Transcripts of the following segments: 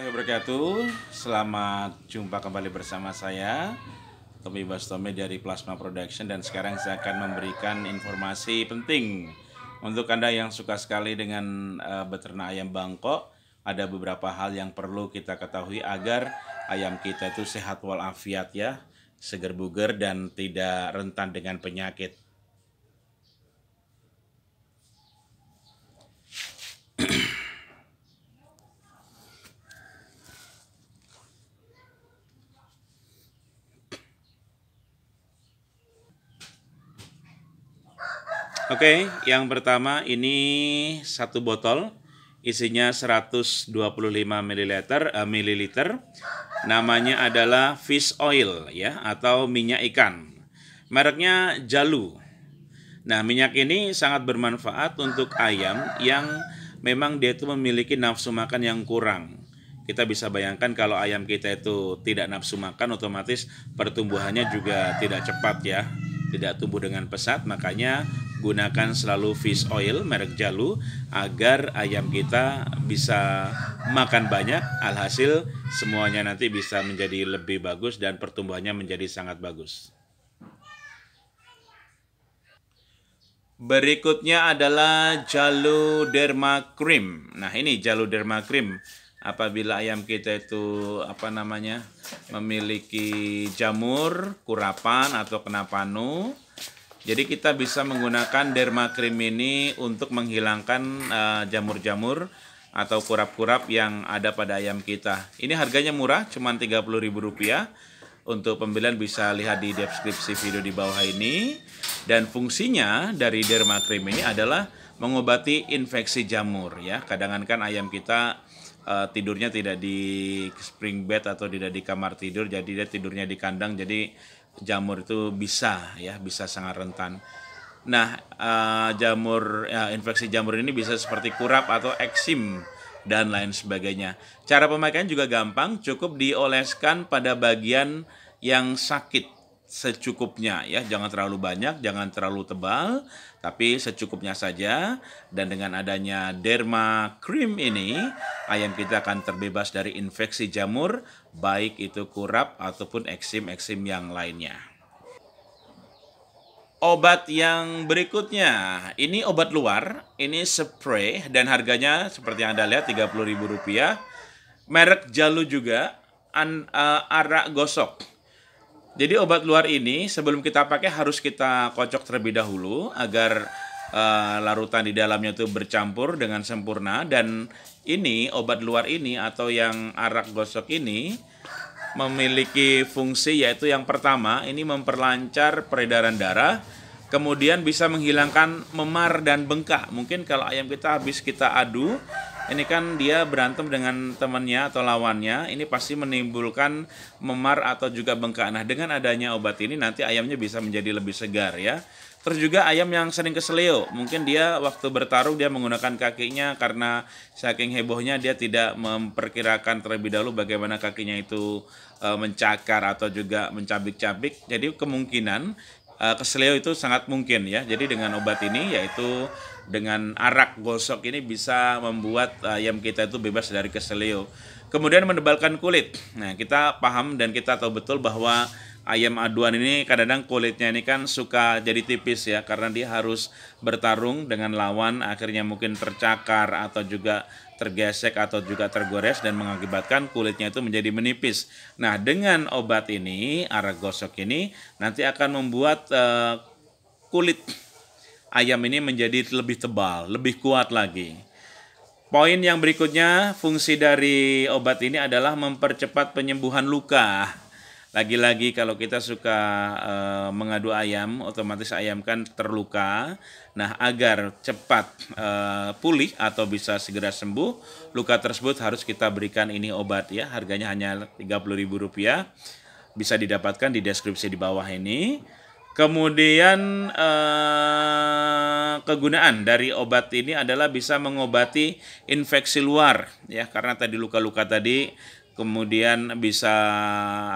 warahmatullahi wabarakatuh Selamat jumpa kembali bersama saya Tommy Bastome dari Plasma Production Dan sekarang saya akan memberikan informasi penting Untuk Anda yang suka sekali dengan uh, beternak ayam bangkok Ada beberapa hal yang perlu kita ketahui Agar ayam kita itu sehat walafiat ya Seger buger dan tidak rentan dengan penyakit Oke, okay, yang pertama ini satu botol isinya 125 ml uh, mililiter. Namanya adalah fish oil ya atau minyak ikan. Mereknya Jalu. Nah, minyak ini sangat bermanfaat untuk ayam yang memang dia itu memiliki nafsu makan yang kurang. Kita bisa bayangkan kalau ayam kita itu tidak nafsu makan otomatis pertumbuhannya juga tidak cepat ya tidak tumbuh dengan pesat makanya gunakan selalu fish oil merek Jalu agar ayam kita bisa makan banyak alhasil semuanya nanti bisa menjadi lebih bagus dan pertumbuhannya menjadi sangat bagus. Berikutnya adalah Jalu Derma Cream. Nah, ini Jalu Derma Cream apabila ayam kita itu apa namanya memiliki jamur, kurapan atau kena panu. Jadi kita bisa menggunakan derma krim ini untuk menghilangkan eh, jamur-jamur uh, atau kurap-kurap yang ada pada ayam kita. Ini harganya murah, cuma Rp30.000. Untuk pembelian bisa lihat di deskripsi video di bawah ini. Dan fungsinya dari derma krim ini adalah mengobati infeksi jamur ya. Kadang-kadang kan ayam kita uh, tidurnya tidak di spring bed atau tidak di kamar tidur jadi dia tidurnya di kandang jadi jamur itu bisa ya bisa sangat rentan nah uh, jamur ya, infeksi jamur ini bisa seperti kurap atau eksim dan lain sebagainya cara pemakaian juga gampang cukup dioleskan pada bagian yang sakit secukupnya ya jangan terlalu banyak jangan terlalu tebal tapi secukupnya saja dan dengan adanya derma cream ini ayam kita akan terbebas dari infeksi jamur baik itu kurap ataupun eksim-eksim yang lainnya obat yang berikutnya ini obat luar ini spray dan harganya seperti yang Anda lihat Rp30.000 merek Jalu juga an, uh, eh, arak gosok jadi obat luar ini sebelum kita pakai harus kita kocok terlebih dahulu agar uh, larutan di dalamnya itu bercampur dengan sempurna dan ini obat luar ini atau yang arak gosok ini memiliki fungsi yaitu yang pertama ini memperlancar peredaran darah kemudian bisa menghilangkan memar dan bengkak mungkin kalau ayam kita habis kita adu ini kan dia berantem dengan temannya atau lawannya ini pasti menimbulkan memar atau juga bengkak nah dengan adanya obat ini nanti ayamnya bisa menjadi lebih segar ya Terus juga ayam yang sering keselio mungkin dia waktu bertarung dia menggunakan kakinya karena saking hebohnya dia tidak memperkirakan terlebih dahulu bagaimana kakinya itu e, mencakar atau juga mencabik-cabik. Jadi kemungkinan uh, eh, keseleo itu sangat mungkin ya. Jadi dengan obat ini yaitu dengan arak gosok ini bisa membuat eh, ayam kita itu bebas dari keselio. Kemudian menebalkan kulit. Nah, kita paham dan kita tahu betul bahwa ayam aduan ini kadang-kadang kulitnya ini kan suka jadi tipis ya karena dia harus bertarung dengan lawan akhirnya mungkin tercakar atau juga tergesek atau juga tergores dan mengakibatkan kulitnya itu menjadi menipis. Nah, dengan obat ini, arak gosok ini nanti akan membuat uh, kulit ayam ini menjadi lebih tebal, lebih kuat lagi. Poin yang berikutnya, fungsi dari obat ini adalah mempercepat penyembuhan luka. Lagi-lagi kalau kita suka e, mengadu ayam, otomatis ayam kan terluka. Nah, agar cepat e, pulih atau bisa segera sembuh, luka tersebut harus kita berikan ini obat ya. Harganya hanya Rp30.000. Bisa didapatkan di deskripsi di bawah ini. Kemudian eh, kegunaan dari obat ini adalah bisa mengobati infeksi luar ya karena tadi luka-luka tadi kemudian bisa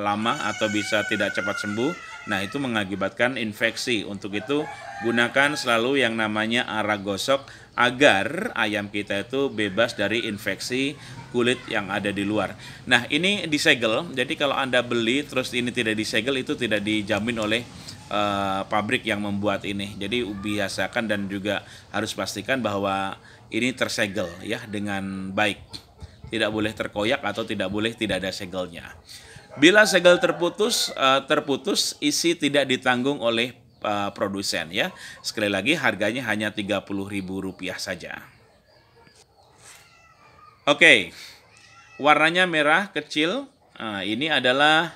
lama atau bisa tidak cepat sembuh. Nah, itu mengakibatkan infeksi. Untuk itu, gunakan selalu yang namanya arah gosok agar ayam kita itu bebas dari infeksi kulit yang ada di luar. Nah, ini disegel. Jadi kalau Anda beli terus ini tidak disegel itu tidak dijamin oleh uh, pabrik yang membuat ini. Jadi biasakan dan juga harus pastikan bahwa ini tersegel ya dengan baik tidak boleh terkoyak atau tidak boleh tidak ada segelnya. Bila segel terputus, eh, terputus isi tidak ditanggung oleh eh, produsen ya. Sekali lagi harganya hanya Rp30.000 saja. Oke. Warnanya merah kecil. Eh, ini adalah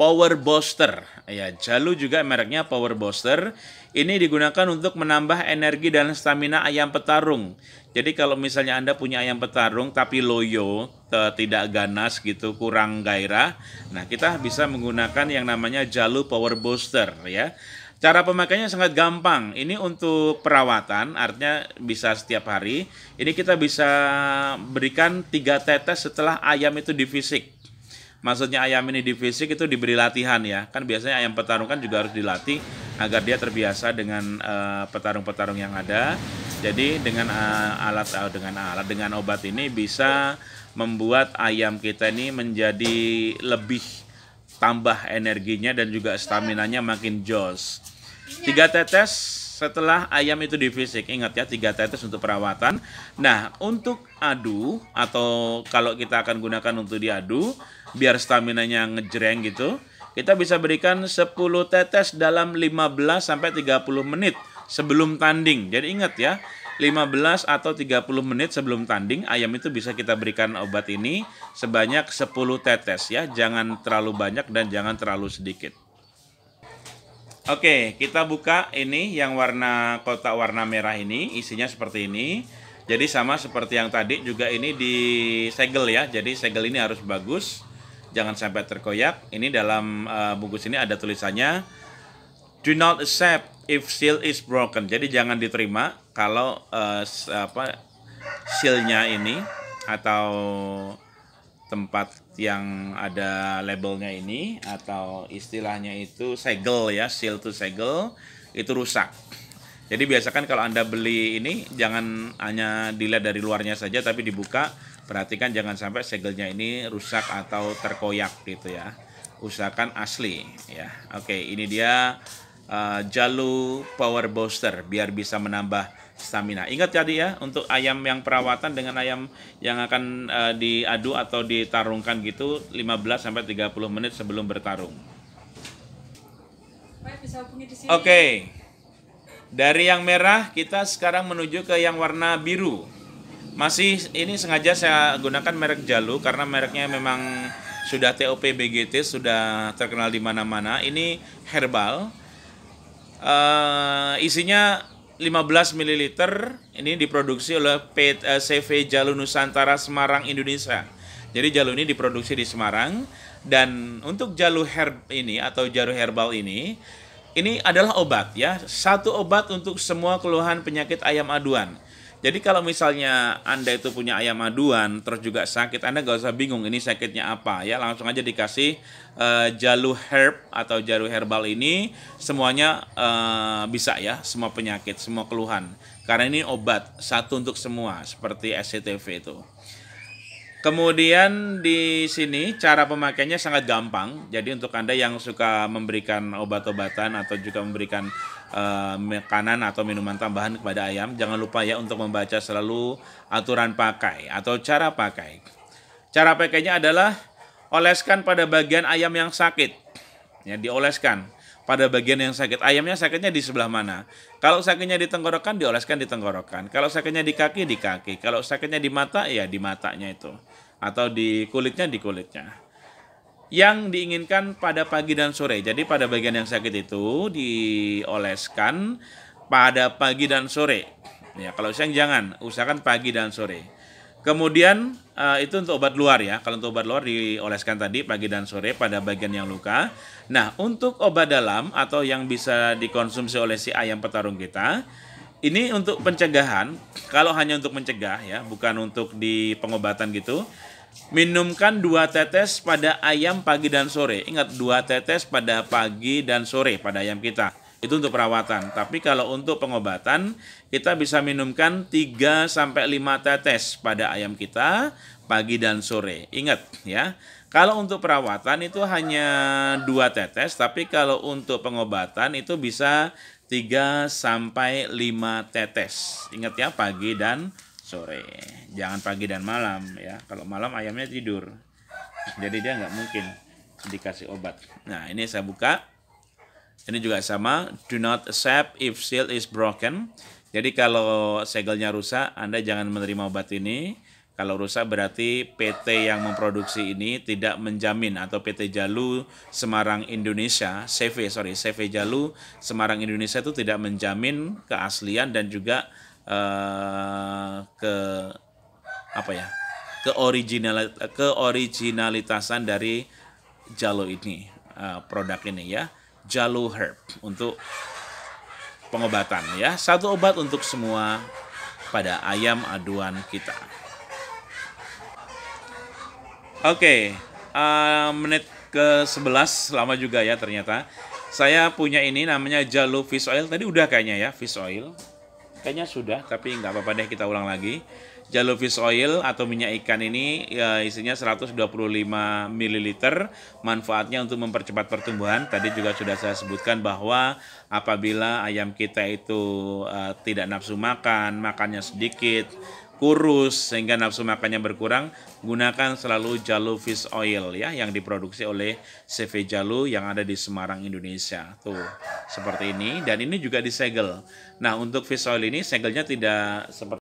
Power Booster. Ya, Jalu juga mereknya Power Booster. Ini digunakan untuk menambah energi dan stamina ayam petarung. Jadi kalau misalnya Anda punya ayam petarung tapi loyo, tidak ganas gitu, kurang gairah, nah kita bisa menggunakan yang namanya Jalu Power Booster ya. Cara pemakaiannya sangat gampang. Ini untuk perawatan, artinya bisa setiap hari. Ini kita bisa berikan tiga tetes setelah ayam itu difisik. Maksudnya ayam ini difisik itu diberi latihan ya. Kan biasanya ayam petarung kan juga harus dilatih agar dia terbiasa dengan eh, petarung-petarung uh, petarung -petarung yang ada. Jadi dengan eh, alat eh, dengan alat dengan obat ini bisa membuat ayam kita ini menjadi lebih tambah energinya dan juga staminanya makin joss. Tiga tetes setelah ayam itu difisik. Ingat ya, tiga tetes untuk perawatan. Nah, untuk adu atau kalau kita akan gunakan untuk diadu, biar staminanya ngejreng gitu, kita bisa berikan 10 tetes dalam 15 sampai 30 menit sebelum tanding. Jadi ingat ya, 15 atau 30 menit sebelum tanding ayam itu bisa kita berikan obat ini sebanyak 10 tetes ya. Jangan terlalu banyak dan jangan terlalu sedikit. Oke, kita buka ini yang warna kotak warna merah ini, isinya seperti ini. Jadi sama seperti yang tadi juga ini di segel ya. Jadi segel ini harus bagus. Jangan sampai terkoyak. Ini dalam uh, bungkus ini ada tulisannya do not accept if seal is broken. Jadi jangan diterima kalau uh, apa sealnya ini atau tempat yang ada labelnya ini atau istilahnya itu segel ya seal to segel itu rusak. Jadi biasakan kalau Anda beli ini jangan hanya dilihat dari luarnya saja tapi dibuka perhatikan jangan sampai segelnya ini rusak atau terkoyak gitu ya. Usahakan asli ya. Oke, ini dia uh, Jalu Power Booster biar bisa menambah stamina. Ingat tadi ya untuk ayam yang perawatan dengan ayam yang akan uh, diadu atau ditarungkan gitu 15 sampai 30 menit sebelum bertarung. Oke. Okay. Dari yang merah kita sekarang menuju ke yang warna biru. Masih ini sengaja saya gunakan merek Jalu karena mereknya memang sudah TOP BGT sudah terkenal di mana-mana. Ini herbal uh, isinya 15 ml ini diproduksi oleh PT, eh, CV Jalu Nusantara Semarang Indonesia. Jadi jalur ini diproduksi di Semarang dan untuk jalur herb ini atau jalu herbal ini ini adalah obat ya, satu obat untuk semua keluhan penyakit ayam aduan. Jadi kalau misalnya Anda itu punya ayam aduan terus juga sakit, Anda gak usah bingung ini sakitnya apa ya, langsung aja dikasih uh, jalu herb atau jalu herbal ini semuanya uh, bisa ya, semua penyakit, semua keluhan. Karena ini obat satu untuk semua seperti SCTV itu. Kemudian di sini cara pemakaiannya sangat gampang. Jadi untuk Anda yang suka memberikan obat-obatan atau juga memberikan uh, makanan atau minuman tambahan kepada ayam, jangan lupa ya untuk membaca selalu aturan pakai atau cara pakai. Cara pakainya adalah oleskan pada bagian ayam yang sakit. Ya, dioleskan pada bagian yang sakit. Ayamnya sakitnya di sebelah mana? Kalau sakitnya di tenggorokan, dioleskan di tenggorokan. Kalau sakitnya di kaki, di kaki. Kalau sakitnya di mata, ya di matanya itu atau di kulitnya di kulitnya yang diinginkan pada pagi dan sore. Jadi pada bagian yang sakit itu dioleskan pada pagi dan sore. Ya, kalau siang jangan, usahakan pagi dan sore. Kemudian eh, itu untuk obat luar ya. Kalau untuk obat luar dioleskan tadi pagi dan sore pada bagian yang luka. Nah, untuk obat dalam atau yang bisa dikonsumsi oleh si ayam petarung kita ini untuk pencegahan, kalau hanya untuk mencegah ya, bukan untuk di pengobatan gitu. Minumkan dua tetes pada ayam pagi dan sore. Ingat dua tetes pada pagi dan sore pada ayam kita. Itu untuk perawatan. Tapi kalau untuk pengobatan, kita bisa minumkan 3 sampai 5 tetes pada ayam kita pagi dan sore. Ingat ya. Kalau untuk perawatan itu hanya dua tetes, tapi kalau untuk pengobatan itu bisa 3 sampai 5 tetes. Ingat ya pagi dan sore. Jangan pagi dan malam ya. Kalau malam ayamnya tidur. Jadi dia nggak mungkin dikasih obat. Nah, ini saya buka. Ini juga sama, do not accept if seal is broken. Jadi kalau segelnya rusak, Anda jangan menerima obat ini. Kalau rusak berarti PT yang memproduksi ini tidak menjamin atau PT Jalu Semarang Indonesia, CV sorry, CV Jalu Semarang Indonesia itu tidak menjamin keaslian dan juga uh, ke apa ya? ke original ke originalitasan dari Jalu ini uh, produk ini ya. Jalu Herb untuk pengobatan ya. Satu obat untuk semua pada ayam aduan kita. Oke, okay, uh, eh, menit ke-11 lama juga ya ternyata. Saya punya ini namanya Jalo Fish Oil. Tadi udah kayaknya ya fish oil. Kayaknya sudah, tapi nggak apa-apa deh kita ulang lagi. Jalo Fish Oil atau minyak ikan ini ya, isinya 125 ml. Manfaatnya untuk mempercepat pertumbuhan. Tadi juga sudah saya sebutkan bahwa apabila ayam kita itu uh, tidak nafsu makan, makannya sedikit, kurus sehingga nafsu makannya berkurang, gunakan selalu Jalu Fish Oil ya yang diproduksi oleh CV Jalu yang ada di Semarang Indonesia. Tuh, seperti ini dan ini juga disegel. Nah, untuk fish oil ini segelnya tidak seperti